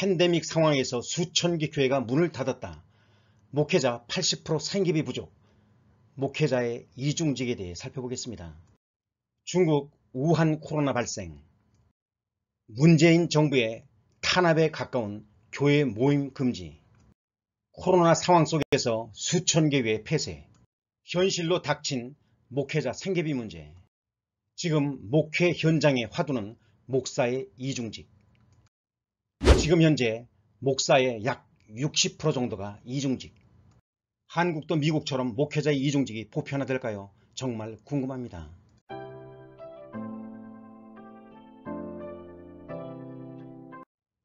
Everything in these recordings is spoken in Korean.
팬데믹 상황에서 수천 개 교회가 문을 닫았다. 목회자 80% 생계비 부족. 목회자의 이중직에 대해 살펴보겠습니다. 중국 우한 코로나 발생. 문재인 정부의 탄압에 가까운 교회 모임 금지. 코로나 상황 속에서 수천 개의 폐쇄. 현실로 닥친 목회자 생계비 문제. 지금 목회 현장의 화두는 목사의 이중직. 지금 현재 목사의 약 60% 정도가 이중직 한국도 미국처럼 목회자의 이중직이 보편화될까요? 정말 궁금합니다.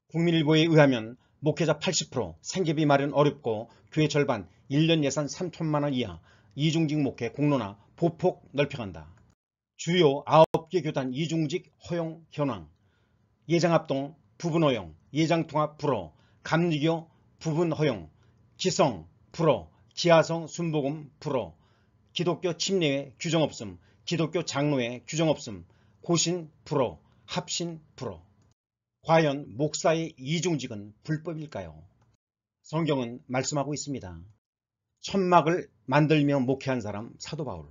국민일보에 의하면 목회자 80% 생계비 마련 어렵고 교회 절반 1년 예산 3천만원 이하 이중직 목회 공론화 보폭 넓혀간다. 주요 9개 교단 이중직 허용 현황 예장합동 부분허용, 예장통합 불어, 감리교 부분허용, 지성 불어, 지하성 순복음 불어, 기독교 침례회 규정 없음, 기독교 장로회 규정 없음, 고신 불어, 합신 불어. 과연 목사의 이중직은 불법일까요? 성경은 말씀하고 있습니다. 천막을 만들며 목회한 사람 사도 바울.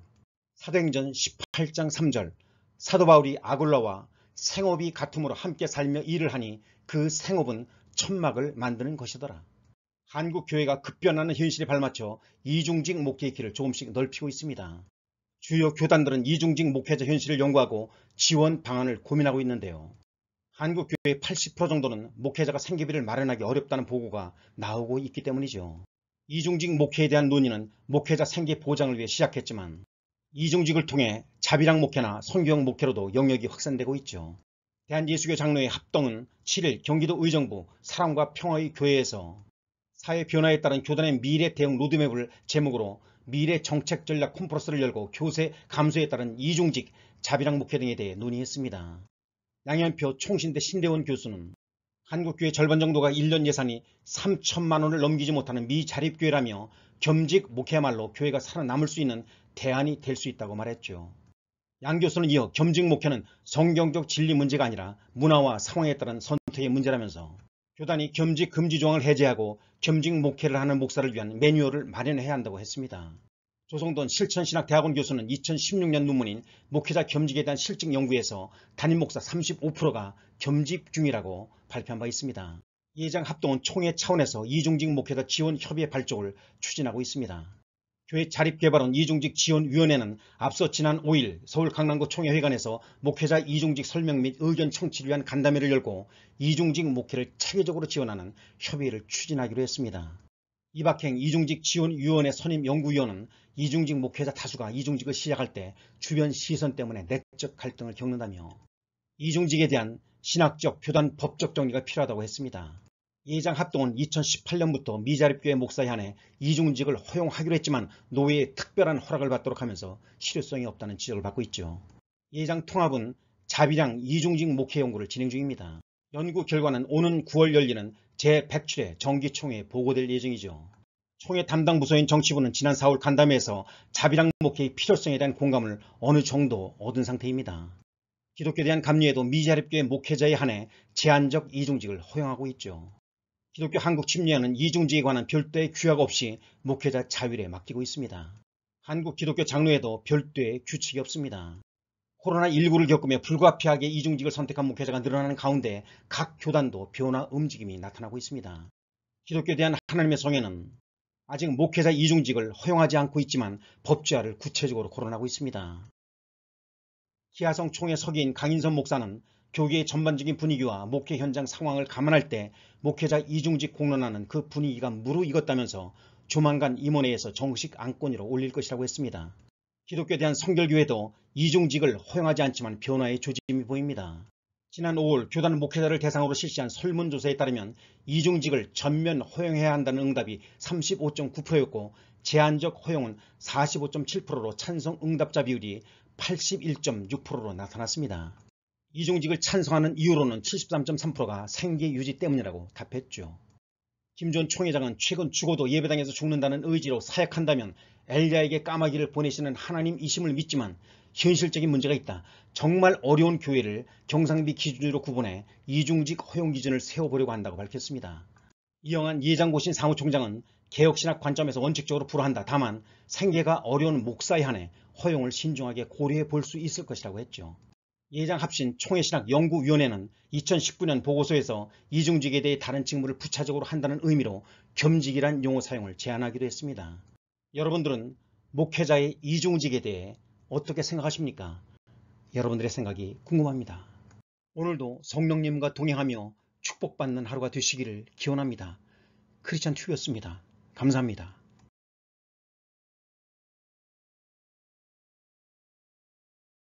사도행전 18장 3절 사도 바울이 아굴라와 생업이 같음으로 함께 살며 일을 하니 그 생업은 천막을 만드는 것이더라. 한국 교회가 급변하는 현실에 발맞춰 이중직 목회의 길을 조금씩 넓히고 있습니다. 주요 교단들은 이중직 목회자 현실을 연구하고 지원 방안을 고민하고 있는데요. 한국 교회의 80% 정도는 목회자가 생계비를 마련하기 어렵다는 보고가 나오고 있기 때문이죠. 이중직 목회에 대한 논의는 목회자 생계 보장을 위해 시작했지만 이중직을 통해 자비랑 목회나 성경 목회로도 영역이 확산되고 있죠. 대한예수교 장로의 합동은 7일 경기도 의정부 사람과 평화의 교회에서 사회 변화에 따른 교단의 미래 대응 로드맵을 제목으로 미래 정책 전략 콘퍼런스를 열고 교세 감소에 따른 이중직 자비랑 목회 등에 대해 논의했습니다. 양현표 총신대 신대원 교수는 한국교회 절반 정도가 1년 예산이 3천만 원을 넘기지 못하는 미자립교회라며 겸직 목회야말로 교회가 살아남을 수 있는 대안이 될 수 있다고 말했죠. 양 교수는 이어 겸직 목회는 성경적 진리 문제가 아니라 문화와 상황에 따른 선택의 문제라면서 교단이 겸직 금지 조항을 해제하고 겸직 목회를 하는 목사를 위한 매뉴얼을 마련해야 한다고 했습니다. 조성돈 실천신학대학원 교수는 2016년 논문인 목회자 겸직에 대한 실증 연구에서 단임 목사 35%가 겸직 중이라고 발표한 바 있습니다. 예장 합동은 총회 차원에서 이중직 목회자 지원 협의회 발족을 추진하고 있습니다. 교회 자립개발원 이중직 지원위원회는 앞서 지난 5일 서울 강남구 총회회관에서 목회자 이중직 설명 및 의견 청취를 위한 간담회를 열고 이중직 목회를 체계적으로 지원하는 협의를 추진하기로 했습니다. 이박행 이중직 지원위원회 선임 연구위원은 이중직 목회자 다수가 이중직을 시작할 때 주변 시선 때문에 내적 갈등을 겪는다며 이중직에 대한 신학적, 교단, 법적 정리가 필요하다고 했습니다. 예장 합동은 2018년부터 미자립교회 목사에 한해 이중직을 허용하기로 했지만 노예의 특별한 허락을 받도록 하면서 실효성이 없다는 지적을 받고 있죠. 예장 통합은 자비량 이중직 목회 연구를 진행 중입니다. 연구 결과는 오는 9월 열리는 제107회 정기총회에 보고될 예정이죠. 총회 담당 부서인 정치부는 지난 4월 간담회에서 자비량 목회의 필요성에 대한 공감을 어느 정도 얻은 상태입니다. 기독교에 대한 감리에도 미자립교회 목회자에 한해 제한적 이중직을 허용하고 있죠. 기독교 한국 침례는 이중지에 관한 별도의 규약 없이 목회자 자율에 맡기고 있습니다. 한국 기독교 장로에도 별도의 규칙이 없습니다. 코로나19를 겪으며 불가피하게 이중직을 선택한 목회자가 늘어나는 가운데 각 교단도 변화 움직임이 나타나고 있습니다. 기독교에 대한 하나님의 성에는 아직 목회자 이중직을 허용하지 않고 있지만 법제화를 구체적으로 거론하고 있습니다. 기아성 총회 서기인 강인선 목사는 교계의 전반적인 분위기와 목회 현장 상황을 감안할 때 목회자 이중직 공론화는 그 분위기가 무르익었다면서 조만간 임원회에서 정식 안건으로 올릴 것이라고 했습니다. 기독교에 대한 성결교회도 이중직을 허용하지 않지만 변화의 조짐이 보입니다. 지난 5월 교단 목회자를 대상으로 실시한 설문조사에 따르면 이중직을 전면 허용해야 한다는 응답이 35.9%였고 제한적 허용은 45.7%로 찬성 응답자 비율이 81.6%로 나타났습니다. 이중직을 찬성하는 이유로는 73.3%가 생계 유지 때문이라고 답했죠. 김 전 총회장은 최근 죽어도 예배당에서 죽는다는 의지로 사약한다면 엘리아에게 까마귀를 보내시는 하나님이심을 믿지만 현실적인 문제가 있다. 정말 어려운 교회를 경상비 기준으로 구분해 이중직 허용 기준을 세워보려고 한다고 밝혔습니다. 이영한 예장고신 사무총장은 개혁신학 관점에서 원칙적으로 불허한다. 다만 생계가 어려운 목사에 한해 허용을 신중하게 고려해 볼 수 있을 것이라고 했죠. 예장합신 총회신학 연구위원회는 2019년 보고서에서 이중직에 대해 다른 직무를 부차적으로 한다는 의미로 겸직이란 용어 사용을 제안하기로 했습니다. 여러분들은 목회자의 이중직에 대해 어떻게 생각하십니까? 여러분들의 생각이 궁금합니다. 오늘도 성령님과 동행하며 축복받는 하루가 되시기를 기원합니다. 크리스찬 튜브였습니다. 감사합니다.